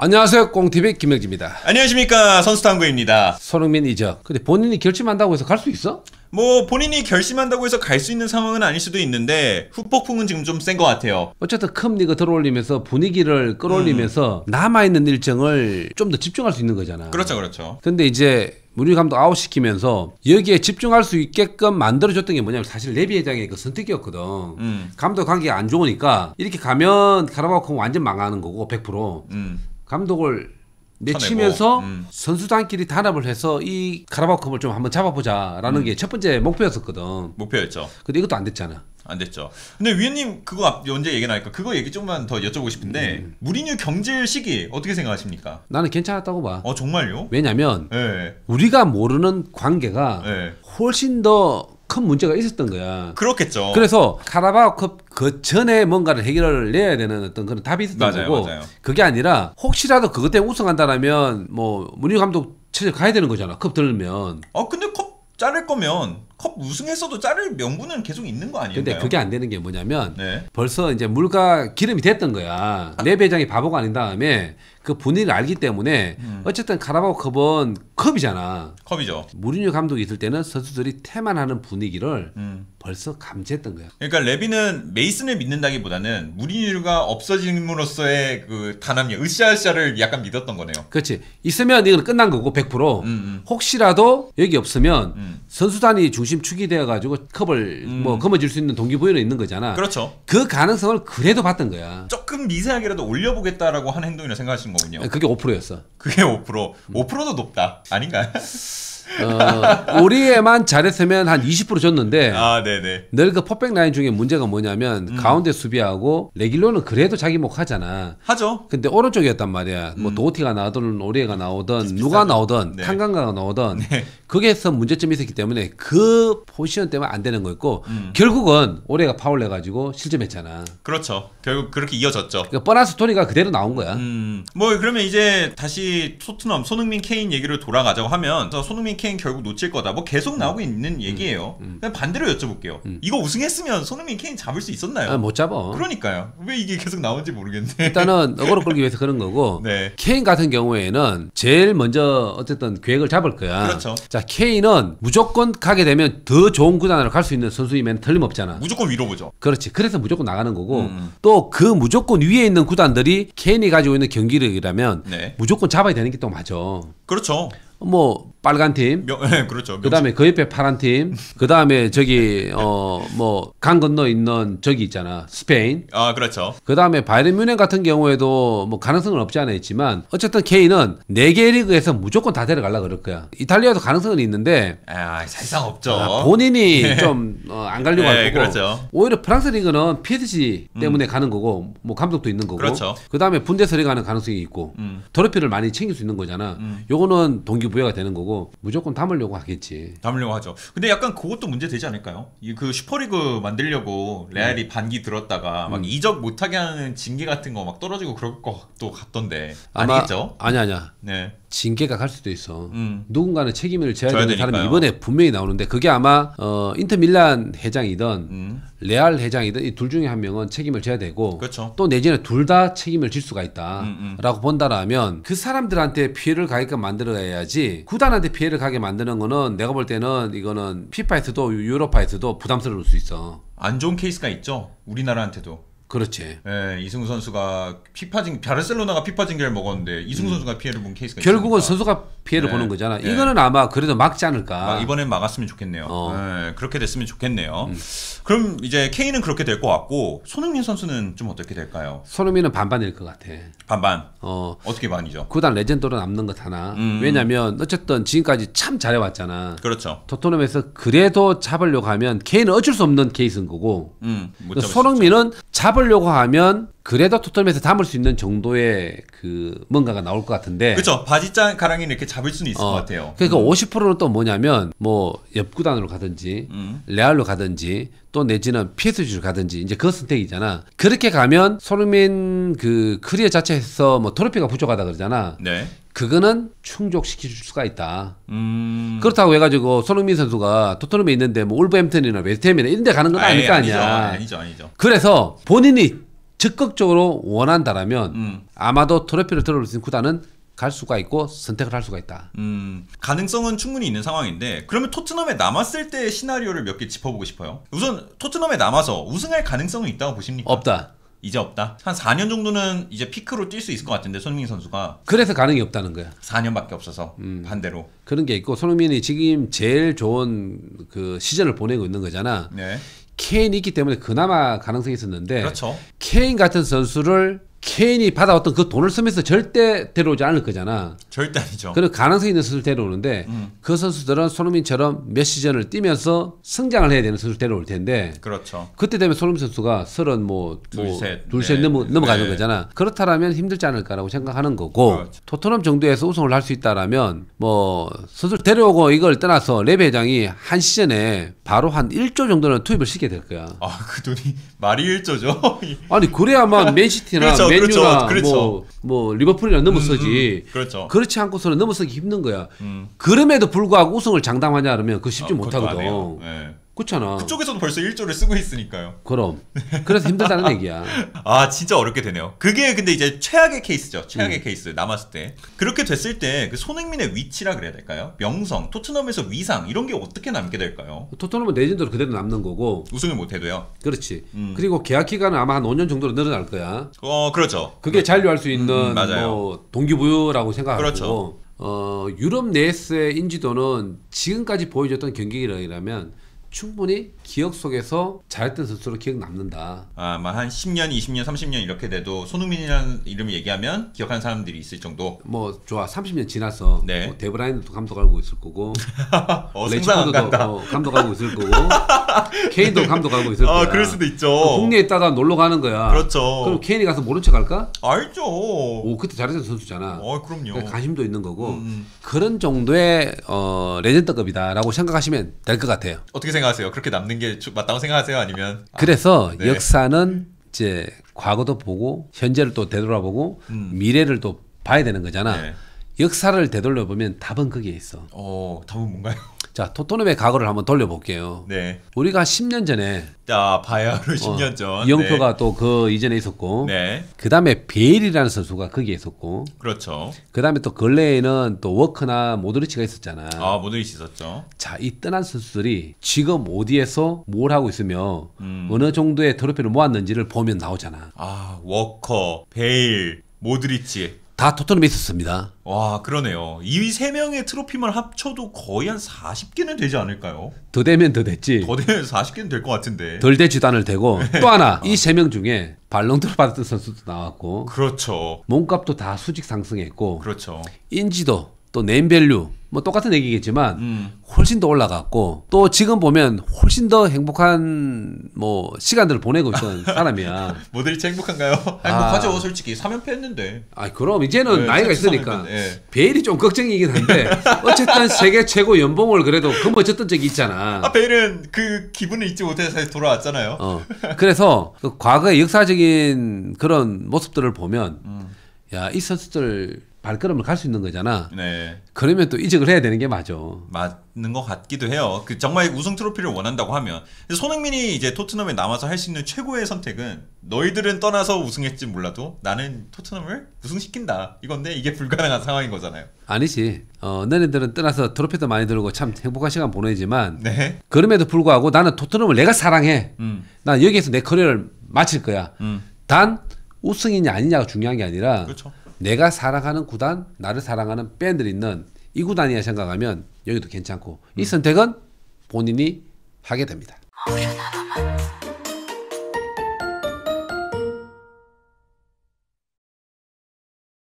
안녕하세요. 꽁티비 김명지입니다. 안녕하십니까. 선수탐구입니다. 손흥민 이적. 근데 본인이 결심한다고 해서 갈 수 있어? 뭐 본인이 결심한다고 해서 갈 수 있는 상황은 아닐 수도 있는데 후폭풍은 지금 좀 센 것 같아요. 어쨌든 큰 리그 들어올리면서 분위기를 끌어올리면서 음. 남아있는 일정을 좀 더 집중할 수 있는 거잖아. 그렇죠. 그렇죠. 근데 이제 무리 감독 아웃시키면서 여기에 집중할 수 있게끔 만들어줬던 게 뭐냐면 사실 레비 회장의 그 선택이었거든. 음. 감독 관계가 안 좋으니까 이렇게 가면 카라바오컵 완전 망하는 거고 100%. 음. 감독을 내치면서 음. 선수단끼리 단합을 해서 이 카라바컵을 좀 한번 잡아보자라는 음. 게첫 번째 목표였었거든. 목표였죠. 근데 이것도 안 됐잖아. 안 됐죠. 근데 위원님 그거 언제 얘기 나니까 그거 얘기 좀만 더 여쭤보고 싶은데 음. 무리뉴 경질 시기 어떻게 생각하십니까? 나는 괜찮았다고 봐. 어 정말요? 왜냐면 네. 우리가 모르는 관계가 네. 훨씬 더 큰 문제가 있었던 거야. 그렇겠죠. 그래서 카라바오컵 그 전에 뭔가를 해결을 내야 되는 어떤 그런 답이 있었던 맞아요, 거고 맞아요. 그게 아니라 혹시라도 그것 때문에 우승한다라면 뭐 문희 감독 체제 가야 되는 거잖아 컵 들면 아 근데 컵 자를 거면 컵 우승했어도 자를 명분은 계속 있는 거 아니에요? 근데 그게 안 되는 게 뭐냐면 네. 벌써 이제 물과 기름이 됐던 거야. 내 배장이 바보가 아닌 다음에 그 본인을 알기 때문에 음. 어쨌든 카라바오 컵은 컵이잖아. 컵이죠. 무리뉴 감독이 있을 때는 선수들이 태만하는 분위기를 음. 벌써 감지했던 거야. 그러니까 레비는 메이슨을 믿는다기보다는 무리뉴가 없어짐으로써의 그 단합력, 으쌰으쌰를 약간 믿었던 거네요. 그렇지. 있으면 이건 끝난 거고 100%. 음, 음, 혹시라도 여기 없으면 음. 선수단이 중 중심축이 되어가지고 컵을 음. 뭐 거머쥘 수 있는 동기부여는 있는 거잖아. 그렇죠. 그 가능성을 그래도 봤던 거야. 조금 미세하게라도 올려보겠다라고 한 행동이라 생각하시 거군요. 그게 5%였어. 그게 5%. 5%도 높다. 아닌가 오리에만 어, 잘했으면 한 20% 줬는데 아, 늘그 퍼펙 라인 중에 문제가 뭐냐면 음. 가운데 수비하고 레길로는 그래도 자기 목 하잖아. 하죠. 근데 오른쪽이었단 말이야. 뭐 음. 뭐 도티가 나오든 오리에가 나오든 네, 누가 나오든 네. 탄강가가 나오든 거기에서 네. 문제점이 있었기 때문에 그 포지션 때문에 안 되는 거였고 음. 결국은 오리가 파울 내가지고 실점했잖아. 그렇죠. 결국 그렇게 이어졌죠. 그러니까 뻔한 스토리가 그대로 나온 거야. 음. 뭐 그러면 이제 다시 토트넘 손흥민 케인 얘기를 돌아가자고 하면 손흥민 케인 결국 놓칠 거다. 뭐 계속 음. 나오고 있는 음. 얘기예요. 음. 그냥 반대로 여쭤볼게요. 이거 우승했으면 손흥민 케인 잡을 수 있었나요? 아, 못 잡아. 그러니까요. 왜 이게 계속 나오는지 모르겠는데. 일단은 어그로 끌기 위해서 그런 거고. 네. 케인 같은 경우에는 제일 먼저 어쨌든 계획을 잡을 거야. 그렇죠. 자, 케인은 무조건 가게 되면 더 좋은 구단으로 갈 수 있는 선수이면 틀림없잖아. 무조건 위로 보죠. 그렇지. 그래서 무조건 나가는 거고 음. 또그 무조건 위에 있는 구단들이 케인이 가지고 있는 경기력이라면 네. 무조건 잡아야 되는 게 또 맞아. 그렇죠. 뭐 빨간 팀. 명, 네, 그렇죠. 그다음에 그 옆에 파란 팀. 그다음에 저기 어 뭐 강 건너 있는 저기 있잖아. 스페인. 아, 그렇죠. 그다음에 바이에른 뮌헨 같은 경우에도 뭐 가능성은 없지 않아 있지만 어쨌든 케인은 네 개 리그에서 무조건 다 데려가려 그럴 거야. 이탈리아도 가능성은 있는데 아, 사실상 없죠. 아, 본인이 네. 예. 좀안 어, 가려고 할 네, 거고. 그렇죠. 오히려 프랑스 리그는 PSG 음. 때문에 음. 가는 거고 뭐 감독도 있는 거고. 그렇죠. 그다음에 분데스리가는 가능성이 있고 음. 트로피를 많이 챙길 수 있는 거잖아. 음. 요거는 동기부여가 되는 거고 무조건 담으려고 하겠지. 담으려고 하죠. 근데 약간 그것도 문제 되지 않을까요? 그 슈퍼리그 만들려고 레알이 음. 반기 들었다가 막 음. 이적 못하게 하는 징계 같은 거 막 떨어지고 그럴 것 같던데 아마, 아니겠죠? 아니 아니야. 네. 징계가 갈 수도 있어. 음. 누군가는 책임을 져야 되는 되니까요. 사람이 이번에 분명히 나오는데 그게 아마 어, 인터 밀란 회장이든 음. 레알 회장이든 이 둘 중에 한 명은 책임을 져야 되고 그쵸. 그렇죠. 또 내지는 둘 다 책임을 질 수가 있다라고 음, 음. 본다라면 그 사람들한테 피해를 가게끔 만들어야지 구단한테 피해를 가게 만드는 거는 내가 볼 때는 이거는 피파에서도 유로파에서도 부담스러울 수 있어. 안 좋은 케이스가 있죠. 우리나라한테도. 그렇지. 예, 이승우 선수가 피파징 바르셀로나가 피파진결 먹었는데 이승우 음. 선수가 피해를 본 케이스가 결국은 있으니까. 선수가 피해를 네. 보는 거잖아. 네. 이거는 아마 그래도 막지 않을까. 아, 이번엔 막았으면 좋겠네요. 어. 네, 그렇게 됐으면 좋겠네요. 음. 그럼 이제 케인은 그렇게 될 것 같고 손흥민 선수는 좀 어떻게 될까요? 손흥민은 반반일 것 같아. 반반. 어 어떻게 반이죠? 구단 레전드로 남는 것 하나. 음. 왜냐면 어쨌든 지금까지 참 잘해왔잖아. 그렇죠. 토트넘에서 그래도 잡으려고 하면 케인은 어쩔 수 없는 케이스인 거고. 음, 손흥민은 잡으려고 하면 그래도 토털맷에 서 담을 수 있는 정도의 그 뭔가가 나올 것 같은데. 그렇죠. 바지장 가랑이는 이렇게 잡을 수는 있을 어, 것 같아요. 그러니까 음. 50%는 또 뭐냐면 뭐 옆구단으로 가든지 음. 레알로 가든지 또 내지는 PSG로 가든지 이제 그 선택이잖아. 그렇게 가면 손흥민 그 커리어 자체에서 뭐 트로피가 부족하다 그러잖아. 네. 그거는 충족시킬 수가 있다. 음. 그렇다고 해가지고 손흥민 선수가 토트넘에 있는데 뭐 울버햄튼이나 웨스트햄이나 이런 데 가는 건 아닐 거 아니야. 아니죠, 아니죠. 그래서 본인이 적극적으로 원한다라면 음. 아마도 트로피를 들어올 수 있는 구단은 갈 수가 있고 선택을 할 수가 있다. 음, 가능성은 충분히 있는 상황인데 그러면 토트넘에 남았을 때의 시나리오를 몇 개 짚어보고 싶어요. 우선 토트넘에 남아서 우승할 가능성은 있다고 보십니까? 없다. 이제 없다. 한 4년 정도는 이제 피크로 뛸 수 있을 것 같은데 손흥민 선수가 그래서 가능이 없다는 거야. 4년밖에 없어서 음. 반대로 그런 게 있고 손흥민이 지금 제일 좋은 그 시즌을 보내고 있는 거잖아. 네. 케인이 있기 때문에 그나마 가능성이 있었는데 그렇죠. 케인 그렇죠. 같은 선수를 케인이 받아왔던 그 돈을 쓰면서 절대 데려오지 않을 거잖아. 절대 아니죠. 그런 가능성 이 있는 선수를 데려오는데 음. 그 선수들은 손흥민처럼 몇 시즌을 뛰면서 성장을 해야 되는 선수를 데려올 텐데. 그렇죠. 그때 되면 손흥민 선수가 서른 뭐, 뭐 둘셋 둘셋 네. 넘어 넘어가는 네. 거잖아. 그렇다라면 힘들지 않을까라고 생각하는 거고 그렇죠. 토트넘 정도에서 우승을 할 수 있다라면 뭐선수 데려오고 이걸 떠나서 레베 회장이 한 시즌에 바로 한 1조 정도는 투입을 시게될 거야. 아 그 돈이 말이 1조죠? 아니 그래야만 그러니까 맨시티나 그렇죠. 맨유가 그렇죠, 그렇죠. 뭐, 뭐 리버풀이나 넘어서지 음, 음, 그렇죠. 그렇지 않고서는 넘어서기 힘든 거야. 음. 그럼에도 불구하고 우승을 장담하냐 그러면 그 쉽지 어, 못하거든. 네. 그렇잖아. 그쪽에서도 벌써 1조를 쓰고 있으니까요. 그럼. 그래서 힘들다는 얘기야. 아, 진짜 어렵게 되네요. 그게 근데 이제 최악의 케이스죠. 최악의 음. 케이스 남았을 때. 그렇게 됐을 때 그 손흥민의 위치라 그래야 될까요? 명성, 토트넘에서 위상 이런 게 어떻게 남게 될까요? 토트넘은 레전드로 그대로 남는 거고 우승을 못 해도요. 그렇지. 음. 그리고 계약 기간은 아마 한 5년 정도로 늘어날 거야. 어, 그렇죠. 그게 그렇죠. 잔류할 수 있는 음, 뭐 동기부여라고 생각하고 그렇죠. 어, 유럽 내에서의 인지도는 지금까지 보여줬던 경기력이라면 충분히 기억 속에서 잘했던 선수로 기억 남는다. 아마 뭐 한 10년, 20년, 30년 이렇게 돼도 손흥민이라는 이름을 얘기하면 기억하는 사람들이 있을 정도. 뭐 좋아, 30년 지나서 네. 뭐 데브라인도 감독 알고 있을 거고, 어, 레지콘도도 어, 감독 알고 있을 거고, 케인도 감독 알고 있을 아, 거야. 아, 그럴 수도 있죠. 국내에 따다 놀러 가는 거야. 그렇죠. 그럼 케인이 가서 모른 척 할까? 알죠. 오, 그때 잘했던 선수잖아. 어, 그럼요. 관심도 그러니까 있는 거고 음, 음. 그런 정도의 어, 레전드급이다라고 생각하시면 될 것 같아요. 어떻게 생각? 생각하세요? 그렇게 남는 게 맞다고 생각하세요? 아니면 아, 그래서 네. 역사는 이제 과거도 보고 현재를 또 되돌아보고 음. 미래를 또 봐야 되는 거잖아. 네. 역사를 되돌려 보면 답은 거기에 있어. 어, 답은 뭔가요? 자, 토트넘의 과거를 한번 돌려볼게요. 네. 우리가 10년 전에 자, 바야흐로 10년 어, 전. 이영표가 네. 또그 이전에 있었고. 네. 그다음에 베일이라는 선수가 거기에 있었고. 그렇죠. 그다음에 또 근래에는 또 워크나 모드리치가 있었잖아. 아, 모드리치 있었죠. 자, 이 떠난 선수들이 지금 어디에서 뭘 하고 있으며 음. 어느 정도의 트로피를 모았는지를 보면 나오잖아. 아, 워커, 베일, 모드리치 다 토트넘에 있었습니다. 와 그러네요. 이 세 명의 트로피만 합쳐도 거의 한 40개는 되지 않을까요? 더 되면 더 됐지. 더 되면 40개는 될 것 같은데. 덜 되지도 않을 테고 네. 또 하나 이 세명 아. 중에 발롱도르 받았던 선수도 나왔고. 그렇죠. 몸값도 다 수직 상승했고. 그렇죠. 인지도 또 네임밸류 뭐 똑같은 얘기겠지만 음. 훨씬 더 올라갔고 또 지금 보면 훨씬 더 행복한 뭐 시간들을 보내고 있던 사람이야. 모델이 행복한가요? 행복하죠, 아. 솔직히 3연패 했는데. 아 그럼 이제는 네, 나이가 있으니까 예. 베일이 좀 걱정이긴 한데 어쨌든 세계 최고 연봉을 그래도 금어쨌던 그 적이 있잖아. 아 베일은 그 기분을 잊지 못해서 돌아왔잖아요. 어. 그래서 그 과거의 역사적인 그런 모습들을 보면 음. 야이 선수들 발걸음을 갈 수 있는 거잖아. 네. 그러면 또 이적을 해야 되는 게 맞아. 맞는 것 같기도 해요. 그 정말 우승 트로피를 원한다고 하면 손흥민이 이제 토트넘에 남아서 할 수 있는 최고의 선택은 너희들은 떠나서 우승했지 몰라도 나는 토트넘을 우승시킨다 이건데 이게 불가능한 상황인 거잖아요. 아니지. 어, 너네들은 떠나서 트로피도 많이 들고 참 행복한 시간 보내지만 네. 그럼에도 불구하고 나는 토트넘을 내가 사랑해. 음. 여기에서 내 커리어를 마칠 거야. 음. 단 우승이냐 아니냐가 중요한 게 아니라 그렇죠. 내가 사랑하는 구단, 나를 사랑하는 밴들이 있는 이 구단이야 생각하면 여기도 괜찮고 이 음. 선택은 본인이 하게 됩니다.